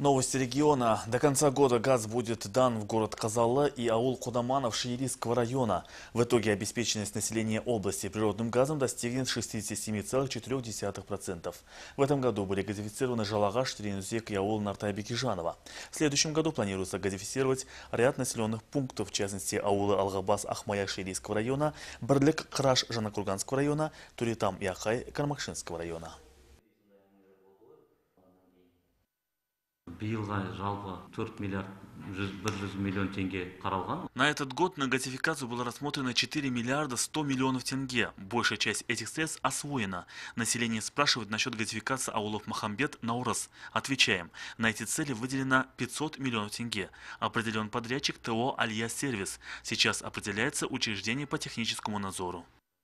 Новости региона. До конца года газ будет дан в город Казала и аул Кудаманов Шиерийского района. В итоге обеспеченность населения области природным газом достигнет 67,4%. В этом году были газифицированы Жалагаш, Теренузек и аул Нартая Бекижанова. В следующем году планируется газифицировать ряд населенных пунктов, в частности аулы Алгабас Ахмая Шиерийского района, Барлик Краш Жанакурганского района, Туритам и Ахай Кармакшинского района. биылға жалпы төрт миллиард 100 миллион тенге қаралған. На этот год на газификацию было рассмотрено 4 миллиарда 100 миллионов тенге. Большая часть этих средств освоена. Население спрашивает насчет газификации аулов Махамбет на Урас. Отвечаем, на эти цели выделено 500 миллионов тенге. Определен подрядчик ТО «Алья Сервис». Сейчас определяется учреждение по техническому надзору.